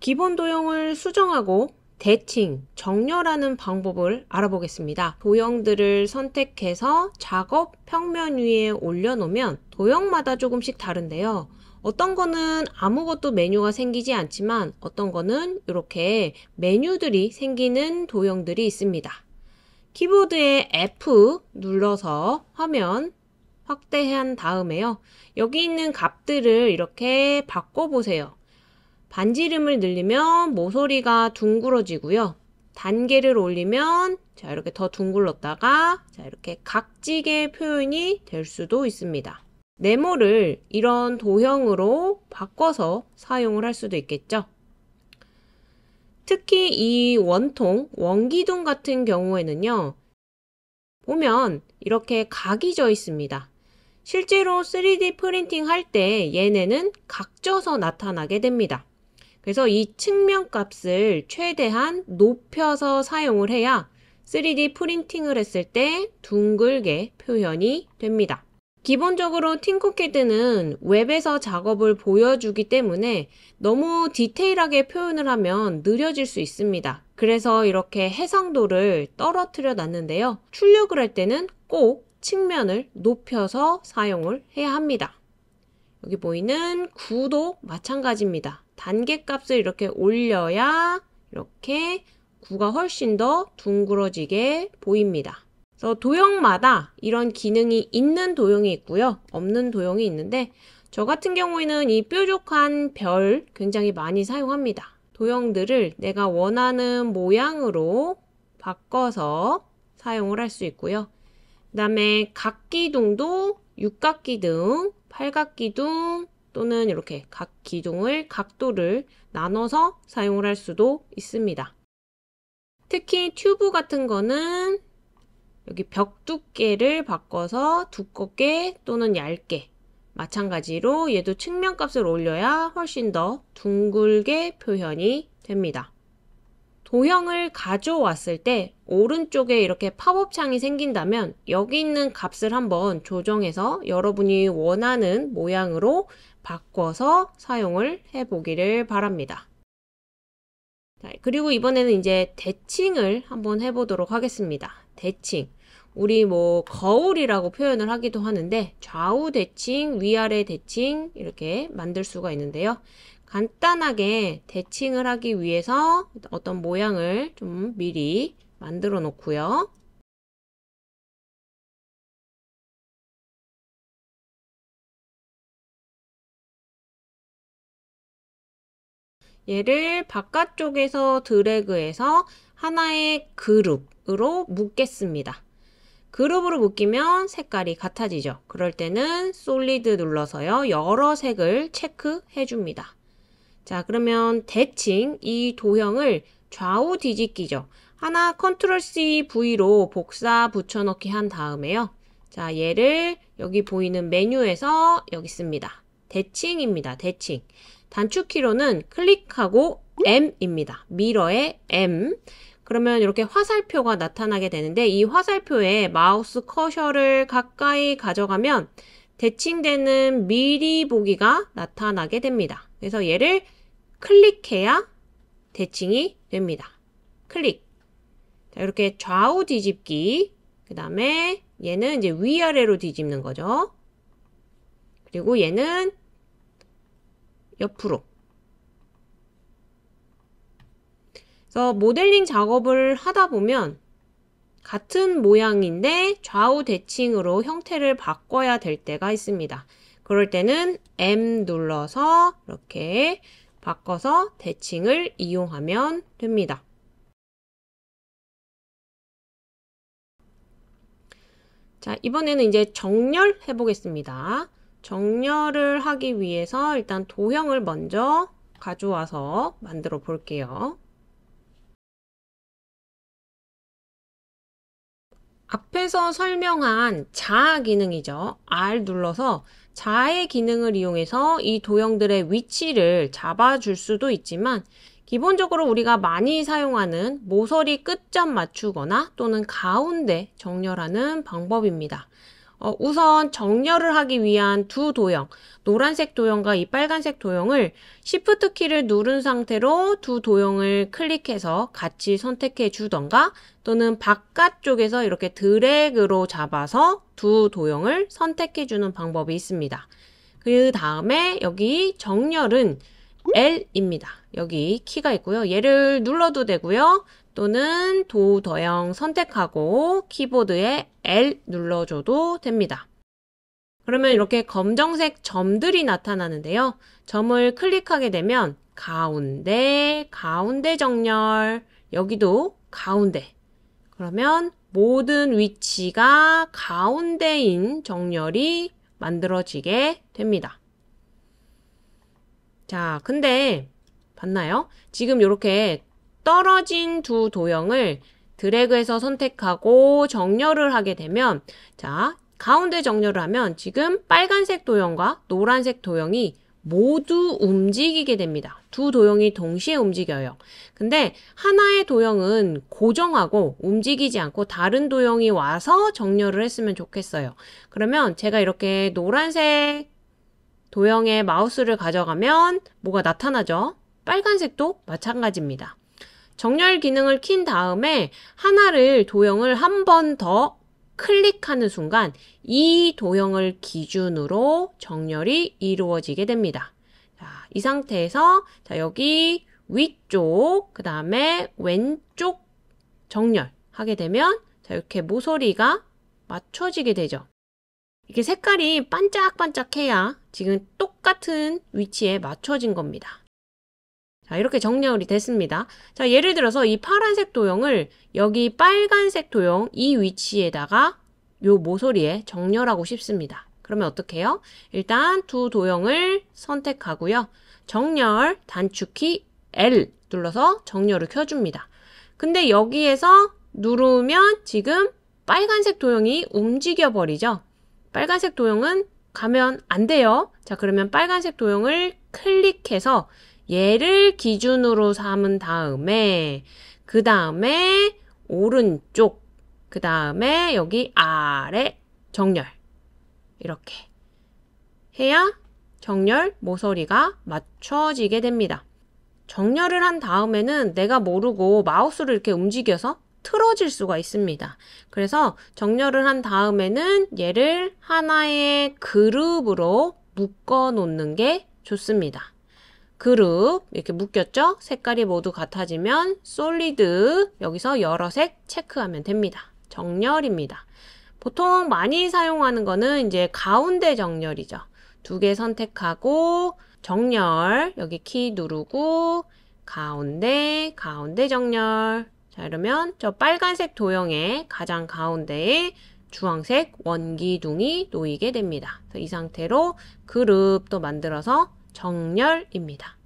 기본 도형을 수정하고 대칭, 정렬하는 방법을 알아보겠습니다. 도형들을 선택해서 작업 평면 위에 올려놓으면 도형마다 조금씩 다른데요. 어떤 거는 아무것도 메뉴가 생기지 않지만 어떤 거는 이렇게 메뉴들이 생기는 도형들이 있습니다. 키보드에 F 눌러서 화면 확대한 다음에요. 여기 있는 값들을 이렇게 바꿔보세요. 반지름을 늘리면 모서리가 둥그러지고요. 단계를 올리면 자 이렇게 더 둥글렀다가 자 이렇게 각지게 표현이 될 수도 있습니다. 네모를 이런 도형으로 바꿔서 사용을 할 수도 있겠죠. 특히 이 원통, 원기둥 같은 경우에는요. 보면 이렇게 각이 져 있습니다. 실제로 3D 프린팅 할 때 얘네는 각져서 나타나게 됩니다. 그래서 이 측면값을 최대한 높여서 사용을 해야 3D 프린팅을 했을 때 둥글게 표현이 됩니다. 기본적으로 팅코캐드는 웹에서 작업을 보여주기 때문에 너무 디테일하게 표현을 하면 느려질 수 있습니다. 그래서 이렇게 해상도를 떨어뜨려 놨는데요. 출력을 할 때는 꼭 측면을 높여서 사용을 해야 합니다. 여기 보이는 구도 마찬가지입니다. 단계값을 이렇게 올려야 이렇게 구가 훨씬 더 둥그러지게 보입니다. 그래서 도형마다 이런 기능이 있는 도형이 있고요. 없는 도형이 있는데 저 같은 경우에는 이 뾰족한 별 굉장히 많이 사용합니다. 도형들을 내가 원하는 모양으로 바꿔서 사용을 할 수 있고요. 그 다음에 각기둥도 육각기둥, 팔각기둥, 또는 이렇게 각 기종을 각도를 나눠서 사용을 할 수도 있습니다. 특히 튜브 같은 거는 여기 벽 두께를 바꿔서 두껍게 또는 얇게 마찬가지로 얘도 측면값을 올려야 훨씬 더 둥글게 표현이 됩니다. 도형을 가져왔을 때 오른쪽에 이렇게 팝업 창이 생긴다면 여기 있는 값을 한번 조정해서 여러분이 원하는 모양으로 바꿔서 사용을 해보기를 바랍니다. 자, 그리고 이번에는 이제 대칭을 한번 해보도록 하겠습니다. 대칭. 우리 뭐 거울이라고 표현을 하기도 하는데 좌우 대칭, 위아래 대칭 이렇게 만들 수가 있는데요. 간단하게 대칭을 하기 위해서 어떤 모양을 좀 미리 만들어 놓고요. 얘를 바깥쪽에서 드래그해서 하나의 그룹으로 묶겠습니다. 그룹으로 묶이면 색깔이 같아지죠. 그럴 때는 솔리드 눌러서요. 여러 색을 체크해 줍니다. 자, 그러면 대칭 이 도형을 좌우 뒤집기죠. 하나 컨트롤 C V로 복사 붙여넣기 한 다음에요. 자, 얘를 여기 보이는 메뉴에서 여기 씁니다. 대칭입니다. 대칭. 단축키로는 클릭하고 M입니다. 미러의 M. 그러면 이렇게 화살표가 나타나게 되는데 이 화살표에 마우스 커셔를 가까이 가져가면 대칭되는 미리 보기가 나타나게 됩니다. 그래서 얘를 클릭해야 대칭이 됩니다. 클릭. 자, 이렇게 좌우 뒤집기. 그 다음에 얘는 이제 위아래로 뒤집는 거죠. 그리고 얘는 옆으로. 그래서 모델링 작업을 하다 보면 같은 모양인데 좌우 대칭으로 형태를 바꿔야 될 때가 있습니다. 그럴 때는 M 눌러서 이렇게 바꿔서 대칭을 이용하면 됩니다. 자, 이번에는 이제 정렬 해보겠습니다. 정렬을 하기 위해서 일단 도형을 먼저 가져와서 만들어 볼게요. 앞에서 설명한 자아 기능이죠. R 눌러서 자의 기능을 이용해서 이 도형들의 위치를 잡아줄 수도 있지만 기본적으로 우리가 많이 사용하는 모서리 끝점 맞추거나 또는 가운데 정렬하는 방법입니다. 어, 우선 정렬을 하기 위한 두 도형, 노란색 도형과 이 빨간색 도형을 Shift 키를 누른 상태로 두 도형을 클릭해서 같이 선택해 주던가 또는 바깥쪽에서 이렇게 드래그로 잡아서 두 도형을 선택해 주는 방법이 있습니다. 그 다음에 여기 정렬은 L입니다. 여기 키가 있고요. 얘를 눌러도 되고요. 또는 도우더형 선택하고 키보드에 L 눌러줘도 됩니다. 그러면 이렇게 검정색 점들이 나타나는데요. 점을 클릭하게 되면 가운데, 가운데 정렬, 여기도 가운데. 그러면 모든 위치가 가운데인 정렬이 만들어지게 됩니다. 자, 근데 봤나요? 지금 이렇게 떨어진 두 도형을 드래그해서 선택하고 정렬을 하게 되면 자 가운데 정렬을 하면 지금 빨간색 도형과 노란색 도형이 모두 움직이게 됩니다. 두 도형이 동시에 움직여요. 근데 하나의 도형은 고정하고 움직이지 않고 다른 도형이 와서 정렬을 했으면 좋겠어요. 그러면 제가 이렇게 노란색 도형에 마우스를 가져가면 뭐가 나타나죠? 빨간색도 마찬가지입니다. 정렬 기능을 킨 다음에 하나를 도형을 한 번 더 클릭하는 순간 이 도형을 기준으로 정렬이 이루어지게 됩니다. 자, 이 상태에서 자, 여기 위쪽, 그 다음에 왼쪽 정렬 하게 되면 자, 이렇게 모서리가 맞춰지게 되죠. 이게 색깔이 반짝반짝해야 지금 똑같은 위치에 맞춰진 겁니다. 자, 이렇게 정렬이 됐습니다. 자, 예를 들어서 이 파란색 도형을 여기 빨간색 도형 이 위치에다가 요 모서리에 정렬하고 싶습니다. 그러면 어떻게 해요? 일단 두 도형을 선택하고요. 정렬 단축키 L 눌러서 정렬을 켜줍니다. 근데 여기에서 누르면 지금 빨간색 도형이 움직여 버리죠. 빨간색 도형은 가면 안 돼요. 자, 그러면 빨간색 도형을 클릭해서 얘를 기준으로 삼은 다음에 그 다음에 오른쪽 그 다음에 여기 아래 정렬 이렇게 해야 정렬 모서리가 맞춰지게 됩니다. 정렬을 한 다음에는 내가 모르고 마우스를 이렇게 움직여서 틀어질 수가 있습니다. 그래서 정렬을 한 다음에는 얘를 하나의 그룹으로 묶어 놓는 게 좋습니다. 그룹 이렇게 묶였죠? 색깔이 모두 같아지면 솔리드 여기서 여러 색 체크하면 됩니다. 정렬입니다. 보통 많이 사용하는 거는 이제 가운데 정렬이죠. 두 개 선택하고 정렬 여기 키 누르고 가운데 가운데 정렬 자 이러면 저 빨간색 도형의 가장 가운데에 주황색 원기둥이 놓이게 됩니다. 이 상태로 그룹도 만들어서 정렬입니다.